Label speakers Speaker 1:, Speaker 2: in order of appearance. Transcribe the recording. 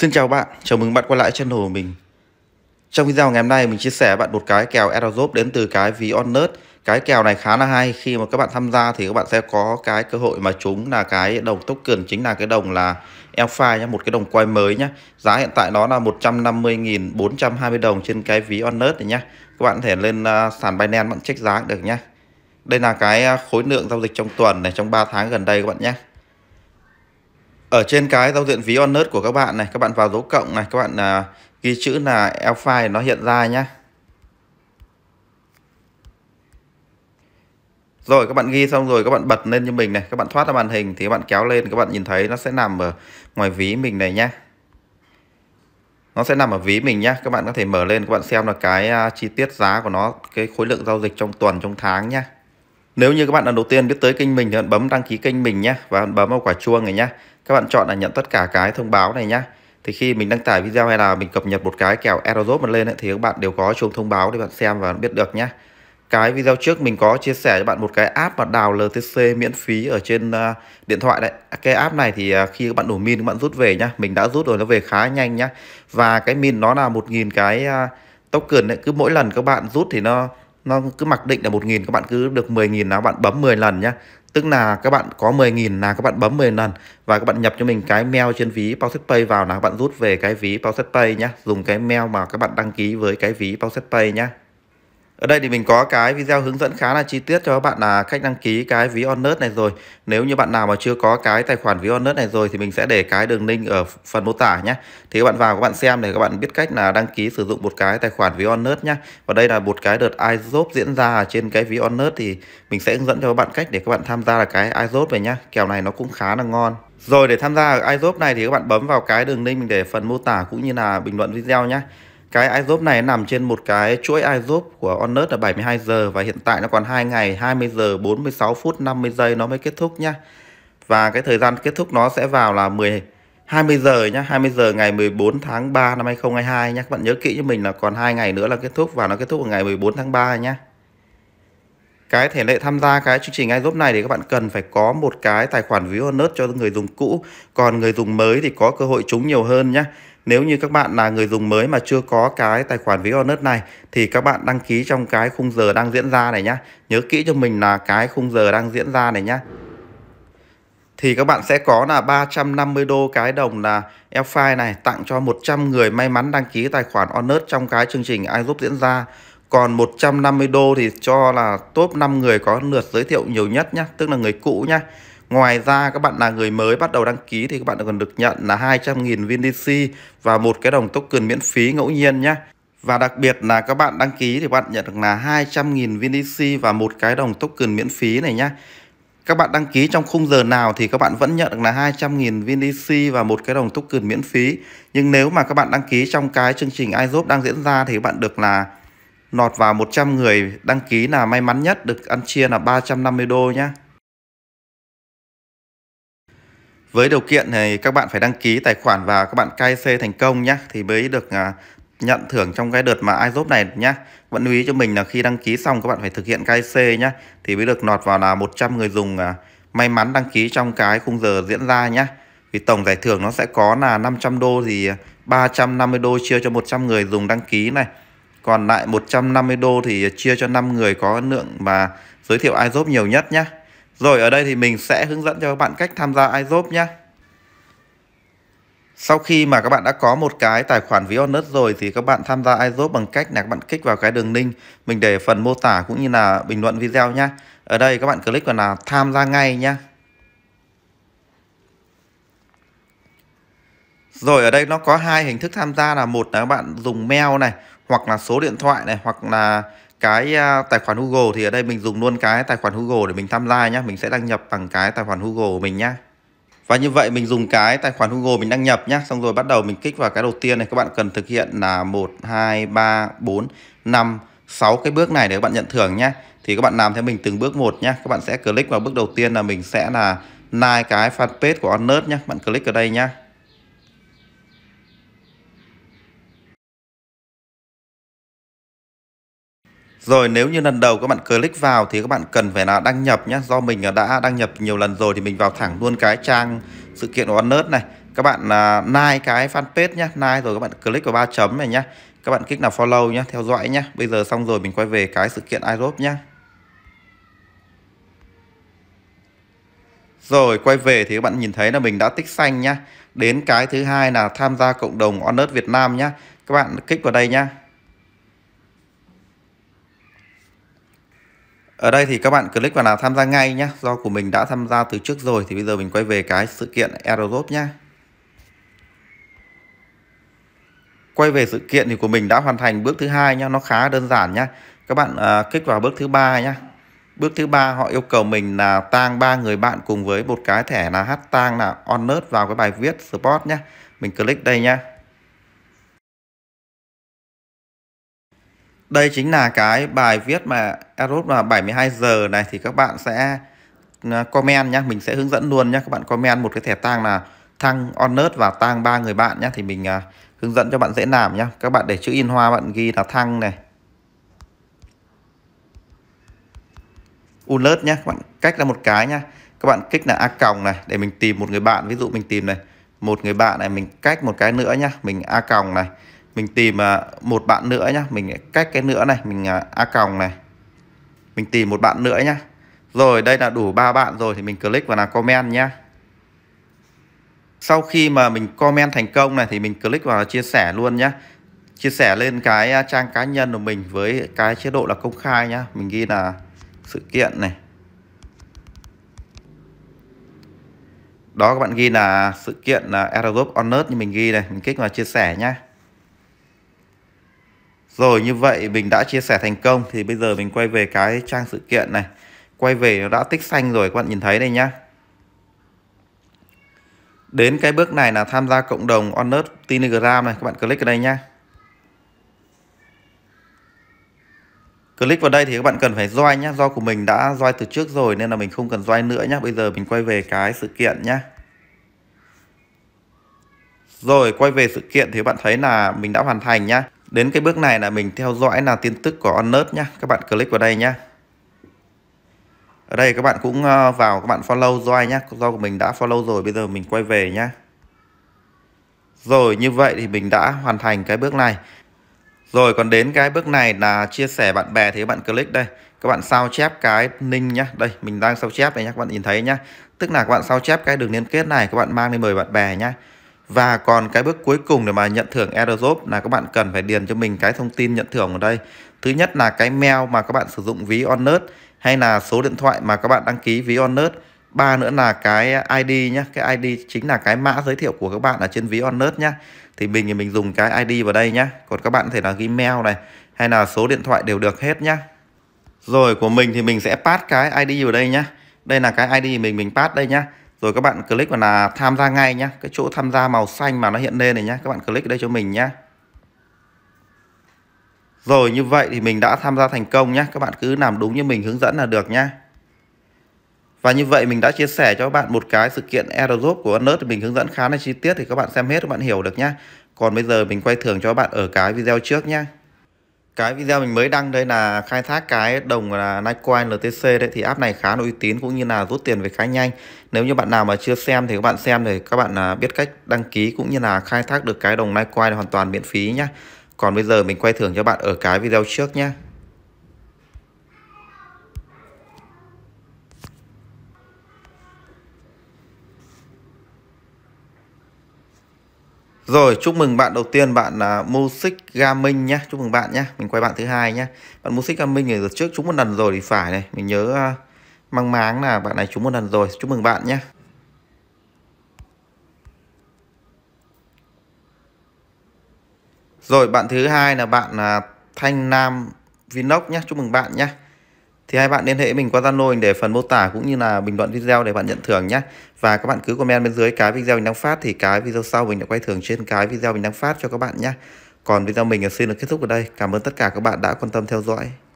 Speaker 1: Xin chào bạn, chào mừng bạn quay lại channel của mình Trong video ngày hôm nay mình chia sẻ bạn một cái kèo Aerozop đến từ cái ví Onnet Cái kèo này khá là hay, khi mà các bạn tham gia thì các bạn sẽ có cái cơ hội mà chúng là cái đồng token chính là cái đồng là Alpha nhé, một cái đồng quay mới nhé Giá hiện tại nó là 150.420 đồng trên cái ví Onnet này nhé Các bạn có thể lên à, sàn Binance bạn check giá được nhé Đây là cái à, khối lượng giao dịch trong tuần này, trong 3 tháng gần đây các bạn nhé ở trên cái giao diện ví OnNote của các bạn này các bạn vào dấu cộng này các bạn uh, ghi chữ là alpha nó hiện ra nhé Rồi các bạn ghi xong rồi các bạn bật lên cho mình này Các bạn thoát ra màn hình thì các bạn kéo lên Các bạn nhìn thấy nó sẽ nằm ở ngoài ví mình này nhé. Nó sẽ nằm ở ví mình nhá Các bạn có thể mở lên các bạn xem là cái à, chi tiết giá của nó Cái khối lượng giao dịch trong tuần trong tháng nhá nếu như các bạn lần đầu tiên biết tới kênh mình thì bạn bấm đăng ký kênh mình nhé và bạn bấm vào quả chuông này nhé. Các bạn chọn là nhận tất cả cái thông báo này nhé. Thì khi mình đăng tải video hay là mình cập nhật một cái kèo Aerozone lên ấy, thì các bạn đều có chuông thông báo để bạn xem và biết được nhé. Cái video trước mình có chia sẻ cho bạn một cái app mà đào LTC miễn phí ở trên ờ, điện thoại đấy. Cái app này thì ờ, khi các bạn đổ min các bạn rút về nhá. Mình đã rút rồi nó về khá nhanh nhá. Và cái min nó là 1000 cái ờ, token đấy. cứ mỗi lần các bạn rút thì nó nó cứ mặc định là 1.000 các bạn cứ được 10.000 là bạn bấm 10 lần nhé tức là các bạn có 10.000 là các bạn bấm 10 lần và các bạn nhập cho mình cái mail trên ví Pauset Pay vào là các bạn rút về cái ví Pauset Pay nhé dùng cái mail mà các bạn đăng ký với cái ví Pauset Pay nhé ở đây thì mình có cái video hướng dẫn khá là chi tiết cho các bạn là cách đăng ký cái ví Onus này rồi. Nếu như bạn nào mà chưa có cái tài khoản ví Onus này rồi thì mình sẽ để cái đường link ở phần mô tả nhé. Thì các bạn vào các bạn xem để các bạn biết cách là đăng ký sử dụng một cái tài khoản ví Onus nhé. Và đây là một cái đợt iZoop diễn ra trên cái ví Onus thì mình sẽ hướng dẫn cho các bạn cách để các bạn tham gia là cái iZoop này nhé. Kèo này nó cũng khá là ngon. Rồi để tham gia ở iZoop này thì các bạn bấm vào cái đường link mình để phần mô tả cũng như là bình luận video nhé. Cái iZoop này nằm trên một cái chuỗi iZoop của Onus là 72 giờ và hiện tại nó còn 2 ngày 20 giờ 46 phút 50 giây nó mới kết thúc nhá. Và cái thời gian kết thúc nó sẽ vào là 10 20 giờ nhá, 20 giờ ngày 14 tháng 3 năm 2022 nhá. Các bạn nhớ kỹ cho mình là còn 2 ngày nữa là kết thúc và nó kết thúc vào ngày 14 tháng 3 nhá. Cái thể lệ tham gia cái chương trình iZoop này thì các bạn cần phải có một cái tài khoản ví Honus cho người dùng cũ, còn người dùng mới thì có cơ hội trúng nhiều hơn nhá. Nếu như các bạn là người dùng mới mà chưa có cái tài khoản ví Honest này thì các bạn đăng ký trong cái khung giờ đang diễn ra này nhá. Nhớ kỹ cho mình là cái khung giờ đang diễn ra này nhá thì các bạn sẽ có là 350 đô cái đồng là Elfi này tặng cho 100 người may mắn đăng ký tài khoản Honest trong cái chương trình ai giúp diễn ra. Còn 150 đô thì cho là top 5 người có lượt giới thiệu nhiều nhất nhá, tức là người cũ nhá. Ngoài ra các bạn là người mới bắt đầu đăng ký thì các bạn còn được nhận là 200.000 vndc và một cái đồng token miễn phí ngẫu nhiên nhé. Và đặc biệt là các bạn đăng ký thì bạn nhận được là 200.000 vndc và một cái đồng token miễn phí này nhé. Các bạn đăng ký trong khung giờ nào thì các bạn vẫn nhận được là 200.000 vndc và một cái đồng token miễn phí. Nhưng nếu mà các bạn đăng ký trong cái chương trình iZoop đang diễn ra thì các bạn được là nọt vào 100 người đăng ký là may mắn nhất được ăn chia là 350 đô nhé. Với điều kiện này các bạn phải đăng ký tài khoản và các bạn KYC thành công nhé thì mới được à, nhận thưởng trong cái đợt mà iZob này nhé Vẫn lưu ý cho mình là khi đăng ký xong các bạn phải thực hiện KYC nhé thì mới được lọt vào là 100 người dùng à, may mắn đăng ký trong cái khung giờ diễn ra nhé Vì tổng giải thưởng nó sẽ có là 500 đô thì 350 đô chia cho 100 người dùng đăng ký này còn lại 150 đô thì chia cho 5 người có lượng mà giới thiệu iZob nhiều nhất nhé rồi ở đây thì mình sẽ hướng dẫn cho các bạn cách tham gia iZoop nhé. Sau khi mà các bạn đã có một cái tài khoản ví VONNUT rồi thì các bạn tham gia iZoop bằng cách là các bạn kích vào cái đường link mình để phần mô tả cũng như là bình luận video nhé. Ở đây các bạn click vào là tham gia ngay nhé. Rồi ở đây nó có hai hình thức tham gia là một là các bạn dùng mail này hoặc là số điện thoại này hoặc là cái à, tài khoản Google thì ở đây mình dùng luôn cái tài khoản Google để mình tham gia nhé mình sẽ đăng nhập bằng cái tài khoản Google của mình nhé và như vậy mình dùng cái tài khoản Google mình đăng nhập nhé xong rồi bắt đầu mình kích vào cái đầu tiên này các bạn cần thực hiện là 1 2 3 4 5 6 cái bước này để các bạn nhận thưởng nhé thì các bạn làm theo mình từng bước một nhé các bạn sẽ click vào bước đầu tiên là mình sẽ là like cái fanpage của Onlus nhé các bạn click ở đây nhé Rồi nếu như lần đầu các bạn click vào thì các bạn cần phải là đăng nhập nhé Do mình à, đã đăng nhập nhiều lần rồi thì mình vào thẳng luôn cái trang sự kiện của OneNote này Các bạn uh, like cái fanpage nhé Like rồi các bạn click vào ba chấm này nhé Các bạn kích là follow nhé, theo dõi nhé Bây giờ xong rồi mình quay về cái sự kiện iRope nhé Rồi quay về thì các bạn nhìn thấy là mình đã tích xanh nhá Đến cái thứ hai là tham gia cộng đồng Honest Việt Nam nhá Các bạn kích vào đây nhá Ở đây thì các bạn click vào là tham gia ngay nhé. Do của mình đã tham gia từ trước rồi thì bây giờ mình quay về cái sự kiện Aerozop nhé. Quay về sự kiện thì của mình đã hoàn thành bước thứ hai nhé. Nó khá đơn giản nhé. Các bạn à, kích vào bước thứ ba nhé. Bước thứ ba họ yêu cầu mình là tang ba người bạn cùng với một cái thẻ là hát tang là on vào cái bài viết support nhé. Mình click đây nhé. Đây chính là cái bài viết mà Eros mà 72 giờ này thì các bạn sẽ à, comment nhé. Mình sẽ hướng dẫn luôn nhé. Các bạn comment một cái thẻ tang là thăng onus và tang ba người bạn nhé. Thì mình uh, hướng dẫn cho bạn dễ làm nhé. Các bạn để chữ in hoa bạn ghi là thăng này. Unlert nhé. Các bạn cách là một cái nhá, Các bạn kích là A còng này để mình tìm một người bạn. Ví dụ mình tìm này một người bạn này mình cách một cái nữa nhá mình a còng này mình tìm à, một bạn nữa nhá mình à, cách cái nữa này mình à, a còng này mình tìm một bạn nữa nhá rồi đây là đủ ba bạn rồi thì mình click vào là comment nhá sau khi mà mình comment thành công này thì mình click vào chia sẻ luôn nhá chia sẻ lên cái trang cá nhân của mình với cái chế độ là công khai nhá mình ghi là sự kiện này đó các bạn ghi là sự kiện là Aerosoft Honor như mình ghi này mình kích vào chia sẻ nhá rồi như vậy mình đã chia sẻ thành công thì bây giờ mình quay về cái trang sự kiện này. Quay về nó đã tích xanh rồi các bạn nhìn thấy đây nhá. Đến cái bước này là tham gia cộng đồng Onus Telegram này, các bạn click ở đây nhá. Click vào đây thì các bạn cần phải join nhá, do của mình đã join từ trước rồi nên là mình không cần join nữa nhá. Bây giờ mình quay về cái sự kiện nhá. Rồi quay về sự kiện thì các bạn thấy là mình đã hoàn thành nhá. Đến cái bước này là mình theo dõi là tin tức của Onnet nhá. Các bạn click vào đây nhá. Ở đây các bạn cũng ờ, vào các bạn follow Joy nhá. Do của mình đã follow rồi, bây giờ mình quay về nhá. Rồi như vậy thì mình đã hoàn thành cái bước này. Rồi còn đến cái bước này là chia sẻ bạn bè thì các bạn click đây. Các bạn sao chép cái link nhá. Đây, mình đang sao chép này nhá, các bạn nhìn thấy nhá. Tức là các bạn sao chép cái đường liên kết này các bạn mang đi mời bạn bè nhá. Và còn cái bước cuối cùng để mà nhận thưởng airdrop là các bạn cần phải điền cho mình cái thông tin nhận thưởng ở đây. Thứ nhất là cái mail mà các bạn sử dụng ví Onnet hay là số điện thoại mà các bạn đăng ký ví Onnet. Ba nữa là cái ID nhé, cái ID chính là cái mã giới thiệu của các bạn ở trên ví Onnet nhé. Thì mình thì mình dùng cái ID vào đây nhé. Còn các bạn có thể là ghi mail này hay là số điện thoại đều được hết nhé. Rồi của mình thì mình sẽ pass cái ID vào đây nhé. Đây là cái ID mình mình pass đây nhé rồi các bạn click vào là tham gia ngay nhá cái chỗ tham gia màu xanh mà nó hiện lên này nhá các bạn click ở đây cho mình nhá rồi như vậy thì mình đã tham gia thành công nhé Các bạn cứ làm đúng như mình hướng dẫn là được nhé Và như vậy mình đã chia sẻ cho các bạn một cái sự kiện airdrop của Unnerd thì mình hướng dẫn khá là chi tiết thì các bạn xem hết các bạn hiểu được nhé Còn bây giờ mình quay thường cho các bạn ở cái video trước nhé cái video mình mới đăng đây là khai thác cái đồng là Litecoin LTC đấy thì app này khá là uy tín cũng như là rút tiền về khá nhanh nếu như bạn nào mà chưa xem thì các bạn xem để các bạn à, biết cách đăng ký cũng như là khai thác được cái đồng Litecoin hoàn toàn miễn phí nhá còn bây giờ mình quay thưởng cho bạn ở cái video trước nhé Rồi, chúc mừng bạn đầu tiên bạn là Music Gaming nhé, chúc mừng bạn nhé. Mình quay bạn thứ hai nhé. Bạn Music Gaming này trước trúng một lần rồi thì phải này, mình nhớ à, mang máng là bạn này trúng một lần rồi. Chúc mừng bạn nhé. Rồi, bạn thứ hai là bạn là Thanh Nam Vinox nhé, chúc mừng bạn nhé thì hai bạn liên hệ mình qua Zalo mình để phần mô tả cũng như là bình luận video để bạn nhận thưởng nhé. Và các bạn cứ comment bên dưới cái video mình đang phát thì cái video sau mình sẽ quay thưởng trên cái video mình đang phát cho các bạn nhé. Còn video mình xin được kết thúc ở đây. Cảm ơn tất cả các bạn đã quan tâm theo dõi.